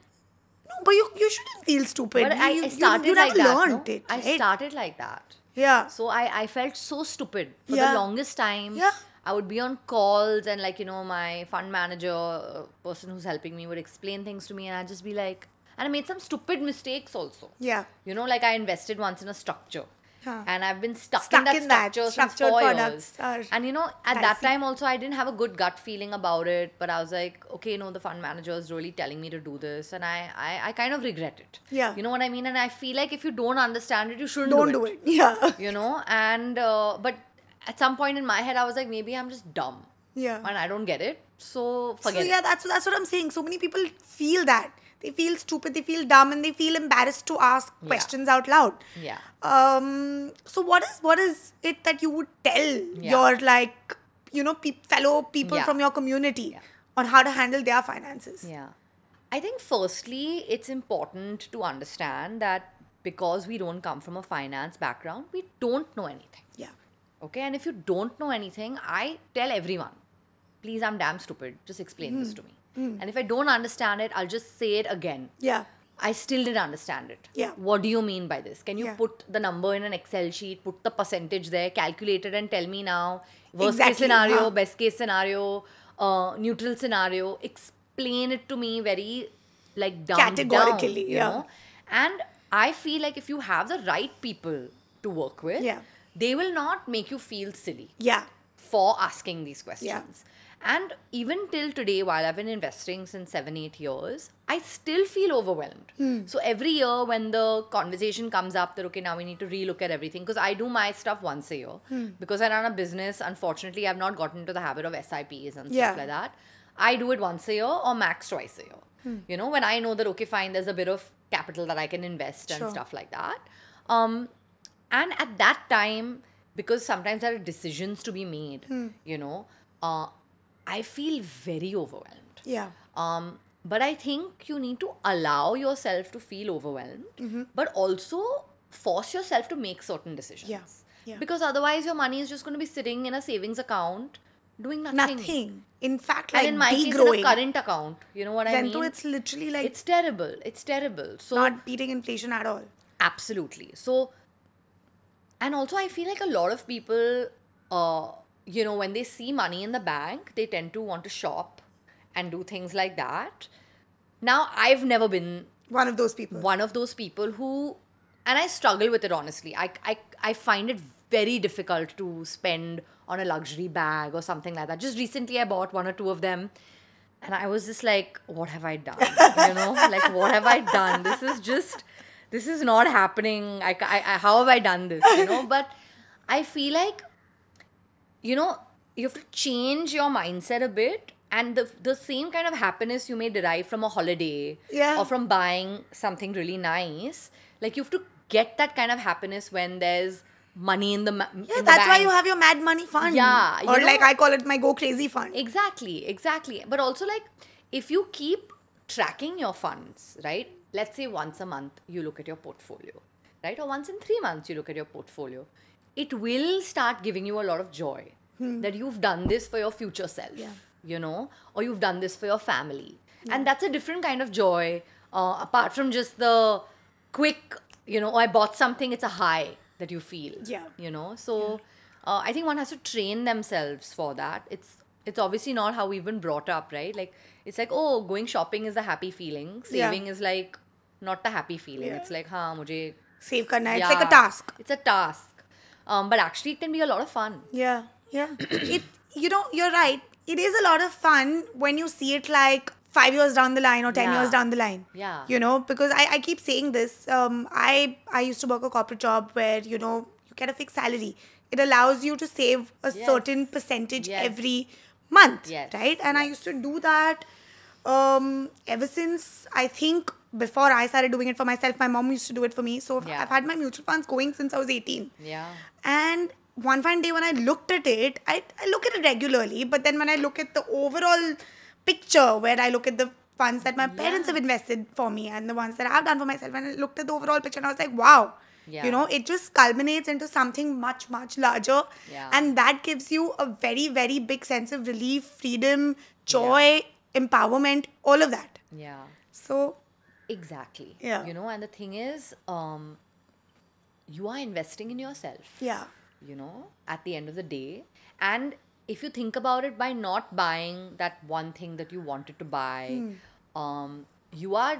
No, but you, you shouldn't feel stupid. But you, I, started you, you like that. No? It, I started like that. Yeah. So I, I felt so stupid for yeah. the longest time. Yeah. I would be on calls and like you know my fund manager uh, person who's helping me would explain things to me and I'd just be like and I made some stupid mistakes also. Yeah. You know like I invested once in a structure. Huh. And I've been stuck, stuck in that in structure that. since four years. And you know, at that time also, I didn't have a good gut feeling about it. But I was like, okay, you know, the fund manager is really telling me to do this, and I, I, I kind of regret it. Yeah. You know what I mean? And I feel like if you don't understand it, you shouldn't don't do it. Do it. Yeah. You know, and uh, but at some point in my head, I was like, maybe I'm just dumb. Yeah. And I don't get it. So forget So yeah, it. that's that's what I'm saying. So many people feel that. They feel stupid, they feel dumb, and they feel embarrassed to ask yeah. questions out loud. Yeah. Um so what is what is it that you would tell yeah. your like you know, pe- fellow people yeah. from your community on how to handle their finances? Yeah. I think firstly, it's important to understand that because we don't come from a finance background, we don't know anything. Yeah. Okay, and if you don't know anything, I tell everyone, please, I'm damn stupid. Just explain mm. this to me. Mm. And if I don't understand it, I'll just say it again. Yeah. I still didn't understand it. Yeah. What do you mean by this? Can you yeah. put the number in an Excel sheet, put the percentage there, calculate it, and tell me now worst exactly. case scenario, huh. best case scenario, uh, neutral scenario? Explain it to me very like down categorically. Down, yeah. Know? And I feel like if you have the right people to work with, yeah they will not make you feel silly. Yeah. For asking these questions. Yeah. And even till today, while I've been investing since seven, eight years, I still feel overwhelmed. Hmm. So every year when the conversation comes up that okay, now we need to relook at everything because I do my stuff once a year. Hmm. Because I run a business, unfortunately, I've not gotten into the habit of SIPs and yeah. stuff like that. I do it once a year or max twice a year. Hmm. You know, when I know that okay, fine, there's a bit of capital that I can invest sure. and stuff like that. Um, and at that time, because sometimes there are decisions to be made, hmm. you know, uh, I feel very overwhelmed. Yeah. Um, but I think you need to allow yourself to feel overwhelmed, mm-hmm. but also force yourself to make certain decisions. Yeah. yeah. Because otherwise, your money is just going to be sitting in a savings account doing nothing. Nothing. In fact, like and in my case, it's in a current account. You know what Zento, I mean? it's literally like it's terrible. It's terrible. So not beating inflation at all. Absolutely. So and also, I feel like a lot of people, uh, you know, when they see money in the bank, they tend to want to shop and do things like that. Now, I've never been one of those people. One of those people who, and I struggle with it honestly. I, I, I find it very difficult to spend on a luxury bag or something like that. Just recently, I bought one or two of them. And I was just like, what have I done? You know, like, what have I done? This is just this is not happening. I, I, I how have I done this? You know, but I feel like, you know, you have to change your mindset a bit and the, the same kind of happiness you may derive from a holiday yeah. or from buying something really nice like you have to get that kind of happiness when there's money in the ma- yeah in that's the why you have your mad money fund yeah or know, like i call it my go crazy fund exactly exactly but also like if you keep tracking your funds right let's say once a month you look at your portfolio, right? Or once in three months you look at your portfolio. It will start giving you a lot of joy hmm. that you've done this for your future self, yeah. you know, or you've done this for your family. Yeah. And that's a different kind of joy uh, apart from just the quick, you know, oh, I bought something, it's a high that you feel. Yeah. You know, so yeah. Uh, I think one has to train themselves for that. It's it's obviously not how we've been brought up, right? Like it's like oh, going shopping is the happy feeling, saving yeah. is like not the happy feeling. Yeah. It's like ha, mujhe save karna. Yeah, it's like a task. It's a task, um, but actually it can be a lot of fun. Yeah, yeah. it you know you're right. It is a lot of fun when you see it like five years down the line or ten yeah. years down the line. Yeah. You know, because I, I keep saying this. Um, I I used to work a corporate job where you know you get a fixed salary. It allows you to save a yes. certain percentage yes. every month, yes. right? And yes. I used to do that um, ever since I think before I started doing it for myself. My mom used to do it for me. So yeah. I've had my mutual funds going since I was 18. Yeah. And one fine day when I looked at it, I, I look at it regularly, but then when I look at the overall picture where I look at the funds that my yeah. parents have invested for me and the ones that I've done for myself, and I looked at the overall picture and I was like, wow yeah. You know, it just culminates into something much, much larger. Yeah. And that gives you a very, very big sense of relief, freedom, joy, yeah. empowerment, all of that. Yeah. So. Exactly. Yeah. You know, and the thing is, um, you are investing in yourself. Yeah. You know, at the end of the day. And if you think about it by not buying that one thing that you wanted to buy, mm. um, you are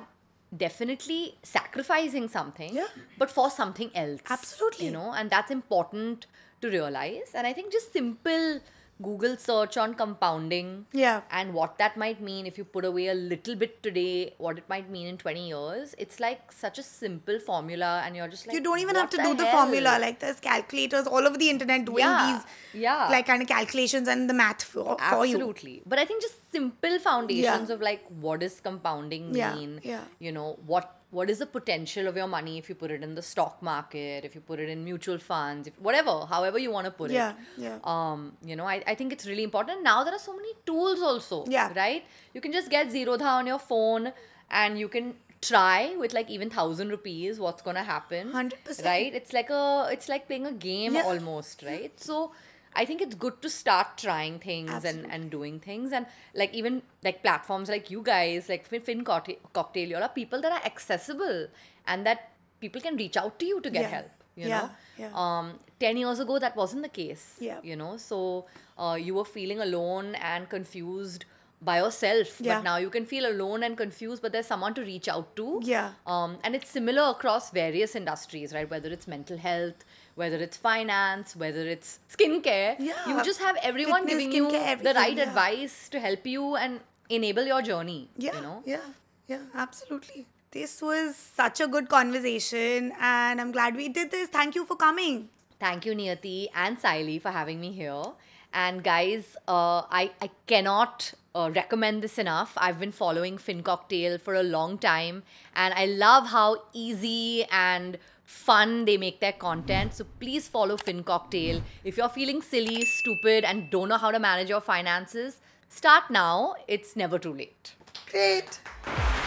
definitely sacrificing something yeah. but for something else absolutely you know and that's important to realize and i think just simple Google search on compounding. Yeah. And what that might mean if you put away a little bit today, what it might mean in 20 years. It's like such a simple formula, and you're just like. You don't even have to the do hell? the formula. Like, there's calculators all over the internet doing yeah. these yeah. like kind of calculations and the math for, for you. Absolutely. But I think just simple foundations yeah. of like what does compounding mean? Yeah. You know, what what is the potential of your money if you put it in the stock market, if you put it in mutual funds, if, whatever, however you want to put yeah, it. Yeah. Um, you know, I, I think it's really important. Now there are so many tools also. Yeah. Right? You can just get Zerodha on your phone and you can try with like even thousand rupees what's gonna happen 100% right it's like a it's like playing a game yeah. almost right so I think it's good to start trying things and, and doing things and like even like platforms like you guys like Fin, fin Cocktail, you are people that are accessible and that people can reach out to you to get yeah. help. You yeah. know, yeah. Um, ten years ago that wasn't the case. Yeah, you know, so uh, you were feeling alone and confused by yourself yeah. but now you can feel alone and confused but there's someone to reach out to yeah um and it's similar across various industries right whether it's mental health whether it's finance, whether it's skincare. Yeah. You just have everyone Fitness, giving you the right yeah. advice to help you and enable your journey. Yeah. You know? Yeah. Yeah. Absolutely. This was such a good conversation and I'm glad we did this. Thank you for coming. Thank you, Niyati and Siley, for having me here. And guys, uh, I, I cannot uh, recommend this enough. I've been following Fin Cocktail for a long time and I love how easy and fun they make their content so please follow fin cocktail if you're feeling silly stupid and don't know how to manage your finances start now it's never too late great